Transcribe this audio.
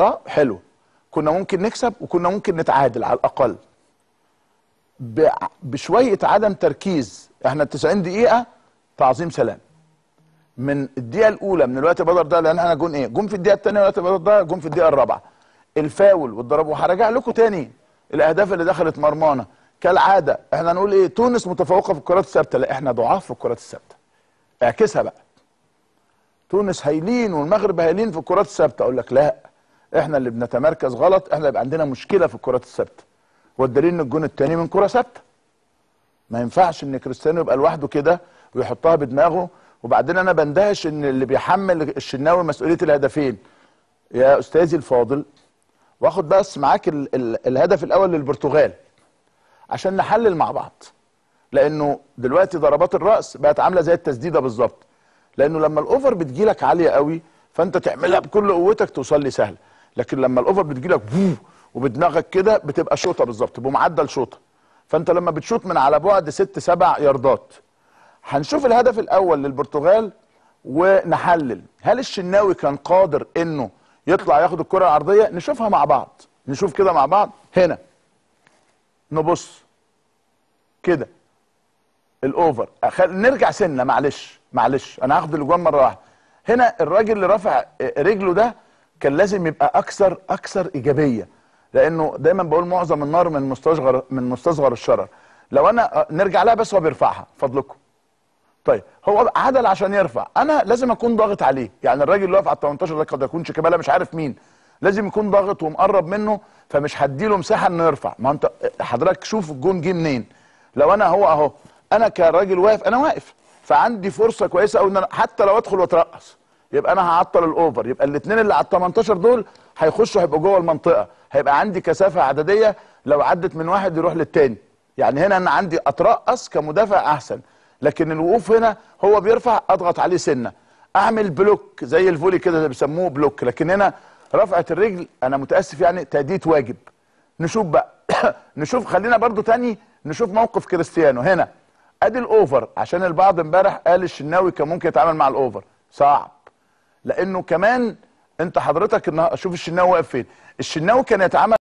اه حلو كنا ممكن نكسب وكنا ممكن نتعادل على الاقل بشويه عدم تركيز احنا 90 دقيقه تعظيم سلام من الدقيقه الاولى من الوقت بدر ده لان احنا جون ايه جون في الدقيقه الثانيه الوقت بدر ده جون في الدقيقه الرابعه الفاول والضرب وهرجع لكم تاني الاهداف اللي دخلت مرمانا كالعاده احنا نقول ايه تونس متفوقه في الكرات الثابته لا احنا ضعاف في الكرات الثابته اعكسها بقى تونس هايلين والمغرب هايلين في الكرات الثابته اقول لك لا احنا اللي بنتمركز غلط احنا اللي عندنا مشكله في الكرات الثابته والدليل ان الجون الثاني من كره ثابته ما ينفعش ان كريستيانو يبقى لوحده كده ويحطها بدماغه وبعدين انا بندهش ان اللي بيحمل الشناوي مسؤوليه الهدفين يا استاذي الفاضل واخد بس معاك ال ال الهدف الاول للبرتغال عشان نحلل مع بعض لانه دلوقتي ضربات الراس بقت عامله زي التسديده بالظبط لانه لما الاوفر بتجيلك عاليه قوي فانت تعملها بكل قوتك توصل لي سهله لكن لما الاوفر بتجي بتجيلك وبدماغك كده بتبقى شوطه بالظبط بمعدل شوطه فانت لما بتشوط من على بعد ست سبع ياردات هنشوف الهدف الاول للبرتغال ونحلل هل الشناوي كان قادر انه يطلع ياخد الكره العرضيه نشوفها مع بعض نشوف كده مع بعض هنا نبص كده الاوفر أخل... نرجع سنه معلش معلش انا هاخد الاجوان مره واحده هنا الراجل اللي رافع رجله ده كان لازم يبقى اكثر اكثر ايجابيه لانه دايما بقول معظم النار من مستصغر من مستصغر الشرر لو انا آه، نرجع لها بس هو بيرفعها فضلكم طيب هو عدل عشان يرفع انا لازم اكون ضاغط عليه يعني الراجل اللي واقف على ال 18 ده قد يكون شيكابالا مش عارف مين لازم يكون ضاغط ومقرب منه فمش هديله مساحه انه يرفع ما انت آه، حضرتك شوف الجون جه منين لو انا هو اهو انا كراجل واقف انا واقف فعندي فرصه كويسه قوي ان انا حتى لو ادخل واترقص يبقى انا هعطل الاوفر يبقى الاثنين اللي على ال 18 دول هيخشوا هيبقوا جوه المنطقه هيبقى عندي كثافه عدديه لو عدت من واحد يروح للتاني يعني هنا انا عندي اترقص كمدافع احسن لكن الوقوف هنا هو بيرفع اضغط عليه سنه اعمل بلوك زي الفولي كده اللي بيسموه بلوك لكن هنا رفعه الرجل انا متاسف يعني تاديت واجب نشوف بقى نشوف خلينا برضو تاني نشوف موقف كريستيانو هنا ادي الاوفر عشان البعض امبارح قال الشناوي كان ممكن يتعامل مع الاوفر صعب لانه كمان انت حضرتك شوف الشناوي واقف فين الشناوي كان يتعامل